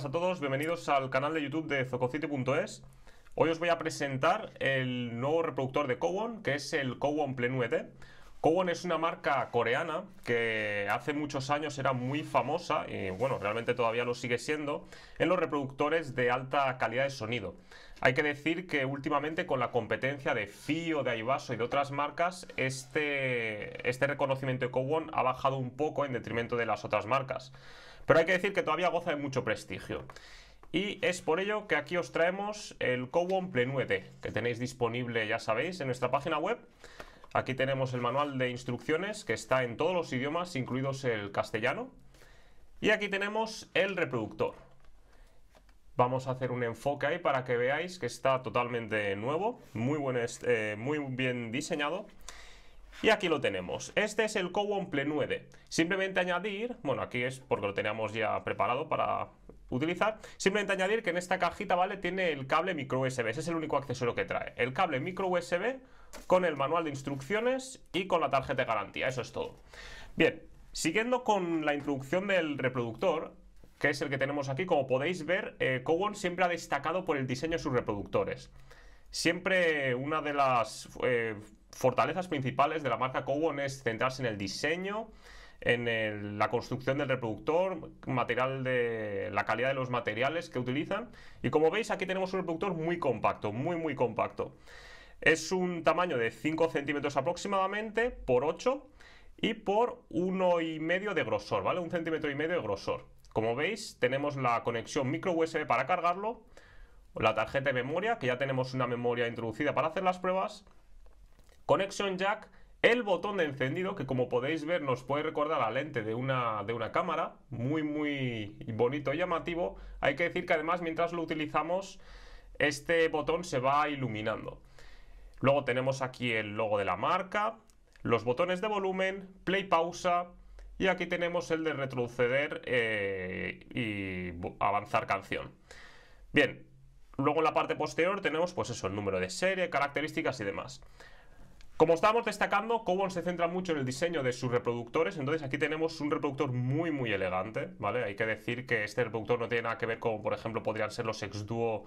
Hola a todos, bienvenidos al canal de YouTube de Zococity.es Hoy os voy a presentar el nuevo reproductor de Kowon, que es el Kowon Plen cowon e Kowon es una marca coreana que hace muchos años era muy famosa y bueno, realmente todavía lo sigue siendo en los reproductores de alta calidad de sonido hay que decir que últimamente con la competencia de FIO, de Aivaso y de otras marcas, este, este reconocimiento de Cowon ha bajado un poco en detrimento de las otras marcas. Pero hay que decir que todavía goza de mucho prestigio. Y es por ello que aquí os traemos el Cowon Plenuete, que tenéis disponible, ya sabéis, en nuestra página web. Aquí tenemos el manual de instrucciones que está en todos los idiomas, incluidos el castellano. Y aquí tenemos el reproductor vamos a hacer un enfoque ahí para que veáis que está totalmente nuevo, muy, eh, muy bien diseñado. Y aquí lo tenemos. Este es el Cowon 9. Simplemente añadir, bueno, aquí es porque lo teníamos ya preparado para utilizar. Simplemente añadir que en esta cajita, ¿vale? Tiene el cable micro USB. Ese es el único accesorio que trae. El cable micro USB con el manual de instrucciones y con la tarjeta de garantía. Eso es todo. Bien, siguiendo con la introducción del reproductor, que es el que tenemos aquí. Como podéis ver, eh, Cowon siempre ha destacado por el diseño de sus reproductores. Siempre una de las eh, fortalezas principales de la marca Cowon es centrarse en el diseño, en la construcción del reproductor, material de la calidad de los materiales que utilizan. Y como veis, aquí tenemos un reproductor muy compacto, muy, muy compacto. Es un tamaño de 5 centímetros aproximadamente por 8 y por 1,5 de grosor, ¿vale? Un centímetro y medio de grosor. Como veis, tenemos la conexión micro USB para cargarlo, la tarjeta de memoria, que ya tenemos una memoria introducida para hacer las pruebas, conexión jack, el botón de encendido, que como podéis ver nos puede recordar la lente de una, de una cámara, muy muy bonito y llamativo. Hay que decir que además mientras lo utilizamos, este botón se va iluminando. Luego tenemos aquí el logo de la marca, los botones de volumen, play pausa, y aquí tenemos el de retroceder eh, y avanzar canción. Bien, luego en la parte posterior tenemos pues eso, el número de serie, características y demás. Como estábamos destacando, Cobon se centra mucho en el diseño de sus reproductores, entonces aquí tenemos un reproductor muy muy elegante, ¿vale? Hay que decir que este reproductor no tiene nada que ver con, por ejemplo, podrían ser los ex-duo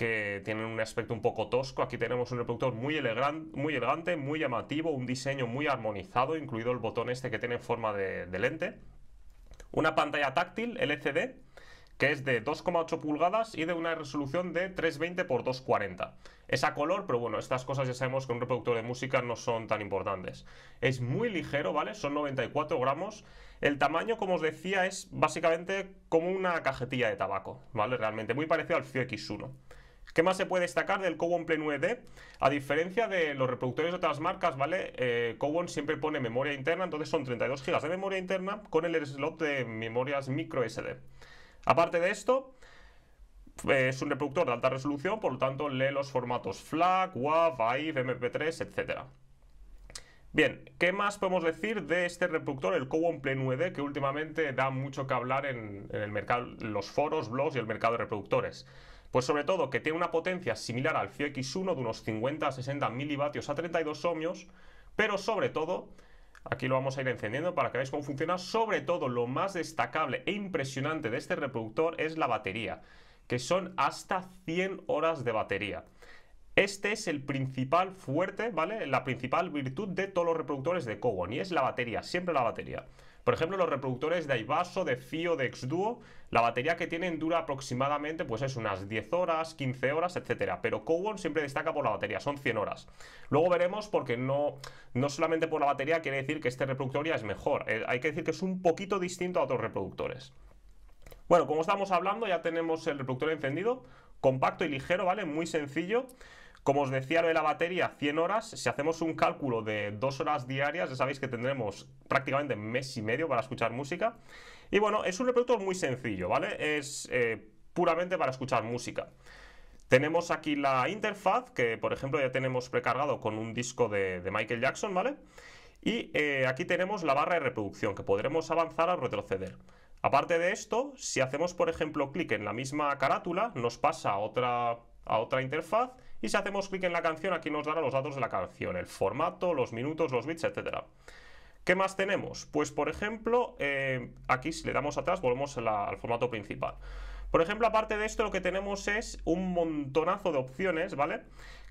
que tienen un aspecto un poco tosco. Aquí tenemos un reproductor muy, elegante, muy llamativo, un diseño muy armonizado, incluido el botón este que tiene forma de, lente. Una pantalla táctil LCD que es de 2,8 pulgadas y de una resolución de 320x240. Es a color, pero bueno, estas cosas ya sabemos que un reproductor de música no son tan importantes. Es muy ligero, ¿vale? Son 94 gramos. El tamaño, como os decía, es básicamente como una cajetilla de tabaco, ¿vale? Realmente muy parecido al FIO X1. ¿Qué más se puede destacar del Cowon Play 9 A diferencia de los reproductores de otras marcas, ¿vale? Cowon eh, siempre pone memoria interna, entonces son 32 GB de memoria interna con el slot de memorias micro SD. Aparte de esto, eh, es un reproductor de alta resolución, por lo tanto lee los formatos FLAC, WAV, AIF, MP3, etc. Bien, ¿qué más podemos decir de este reproductor, el Cowon Play 9 que últimamente da mucho que hablar en, el mercado, los foros, blogs y el mercado de reproductores? Pues sobre todo que tiene una potencia similar al Fio X1 de unos 50 a 60 milivatios a 32 ohmios, pero sobre todo, aquí lo vamos a ir encendiendo para que veáis cómo funciona, sobre todo lo más destacable e impresionante de este reproductor es la batería, que son hasta 100 horas de batería. Este es el principal fuerte, ¿vale? La principal virtud de todos los reproductores de Kowon y es la batería, siempre la batería. Por ejemplo, los reproductores de Ibaso, de Fio, de Xduo, la batería que tienen dura aproximadamente, pues es unas 10 horas, 15 horas, etcétera. Pero Cowon siempre destaca por la batería, son 100 horas. Luego veremos porque no, no solamente por la batería quiere decir que este reproductor ya es mejor. Eh, hay que decir que es un poquito distinto a otros reproductores. Bueno, como estamos hablando, ya tenemos el reproductor encendido, compacto y ligero, ¿vale? Muy sencillo. Como os decía lo de la batería, 100 horas, si hacemos un cálculo de 2 horas diarias, ya sabéis que tendremos prácticamente mes y medio para escuchar música. Y bueno, es un reproductor muy sencillo, ¿vale? Es eh, puramente para escuchar música. Tenemos aquí la interfaz, que por ejemplo ya tenemos precargado con un disco de, Michael Jackson, ¿vale? Y eh, aquí tenemos la barra de reproducción, que podremos avanzar o retroceder. Aparte de esto, si hacemos por ejemplo clic en la misma carátula, nos pasa otra, a otra interfaz y si hacemos clic en la canción, aquí nos dará los datos de la canción, el formato, los minutos, los bits, etcétera. ¿Qué más tenemos? Pues por ejemplo, eh, aquí si le damos atrás volvemos al formato principal. Por ejemplo, aparte de esto lo que tenemos es un montonazo de opciones, ¿vale?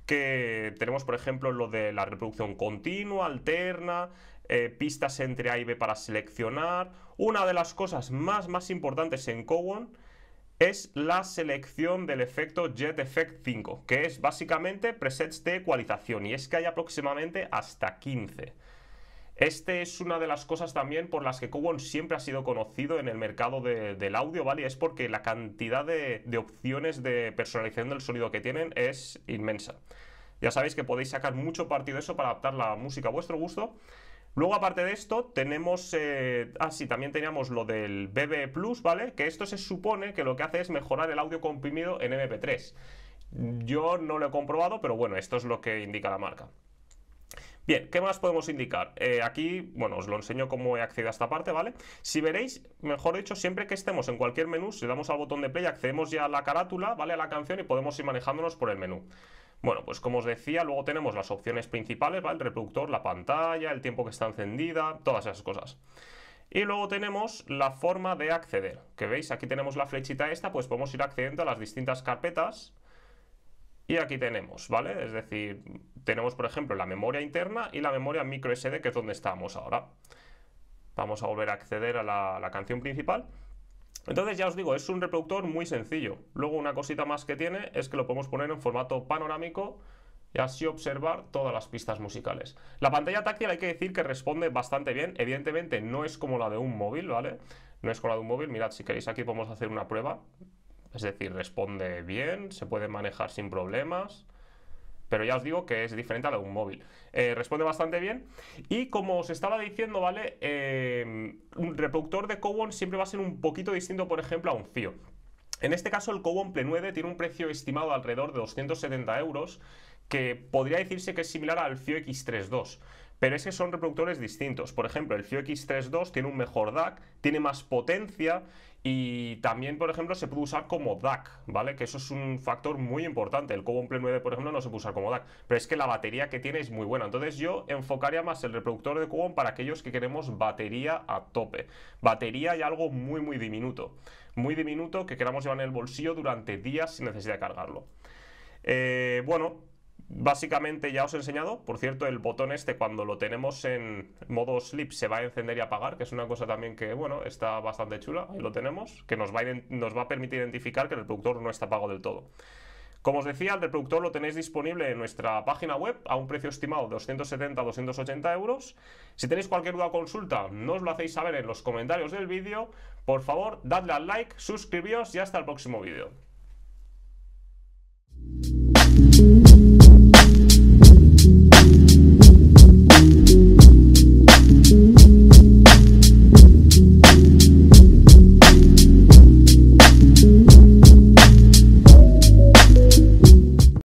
Que tenemos por ejemplo lo de la reproducción continua, alterna, eh, pistas entre A y B para seleccionar. Una de las cosas más, más importantes en Cowon es la selección del efecto Jet Effect 5, que es básicamente presets de ecualización, y es que hay aproximadamente hasta 15. Este es una de las cosas también por las que Cowon siempre ha sido conocido en el mercado del audio, ¿vale? Es porque la cantidad de opciones de personalización del sonido que tienen es inmensa. Ya sabéis que podéis sacar mucho partido de eso para adaptar la música a vuestro gusto Luego, aparte de esto, tenemos. Eh, ah, sí, también teníamos lo del BB Plus, ¿vale? Que esto se supone que lo que hace es mejorar el audio comprimido en MP3. Yo no lo he comprobado, pero bueno, esto es lo que indica la marca. Bien, ¿qué más podemos indicar? Eh, aquí, bueno, os lo enseño cómo he accedido a esta parte, ¿vale? Si veréis, mejor dicho, siempre que estemos en cualquier menú, si damos al botón de play, accedemos ya a la carátula, ¿vale? A la canción y podemos ir manejándonos por el menú. Bueno, pues como os decía, luego tenemos las opciones principales, ¿vale? El reproductor, la pantalla, el tiempo que está encendida, todas esas cosas. Y luego tenemos la forma de acceder, que veis, aquí tenemos la flechita esta, pues podemos ir accediendo a las distintas carpetas. Y aquí tenemos, ¿vale? Es decir, tenemos por ejemplo la memoria interna y la memoria micro microSD, que es donde estamos ahora. Vamos a volver a acceder a la canción principal. Entonces ya os digo, es un reproductor muy sencillo. Luego una cosita más que tiene es que lo podemos poner en formato panorámico y así observar todas las pistas musicales. La pantalla táctil hay que decir que responde bastante bien, evidentemente no es como la de un móvil, ¿vale? No es como la de un móvil, mirad, si queréis aquí podemos hacer una prueba, es decir, responde bien, se puede manejar sin problemas, pero ya os digo que es diferente a la de un móvil. Eh, responde bastante bien. Y como os estaba diciendo, ¿vale? Eh, un reproductor de Cowon siempre va a ser un poquito distinto, por ejemplo, a un Fio En este caso, el Cowon Ple 9 tiene un precio estimado alrededor de 270 euros, que podría decirse que es similar al Fio X32. Pero es que son reproductores distintos. Por ejemplo, el Fio X32 tiene un mejor DAC, tiene más potencia y también, por ejemplo, se puede usar como DAC, ¿vale? Que eso es un factor muy importante. El Cobon Play 9, por ejemplo, no se puede usar como DAC, pero es que la batería que tiene es muy buena. Entonces yo enfocaría más el reproductor de Cobon para aquellos que queremos batería a tope. Batería y algo muy, muy diminuto. Muy diminuto que queramos llevar en el bolsillo durante días sin necesidad de cargarlo. Eh, bueno, Básicamente ya os he enseñado, por cierto, el botón este cuando lo tenemos en modo sleep se va a encender y apagar, que es una cosa también que, bueno, está bastante chula, ahí lo tenemos, que nos va a, nos va a permitir identificar que el reproductor no está apagado del todo. Como os decía, el reproductor lo tenéis disponible en nuestra página web a un precio estimado de 270-280 euros. Si tenéis cualquier duda o consulta, no os lo hacéis saber en los comentarios del vídeo. Por favor, dadle al like, suscribíos y hasta el próximo vídeo.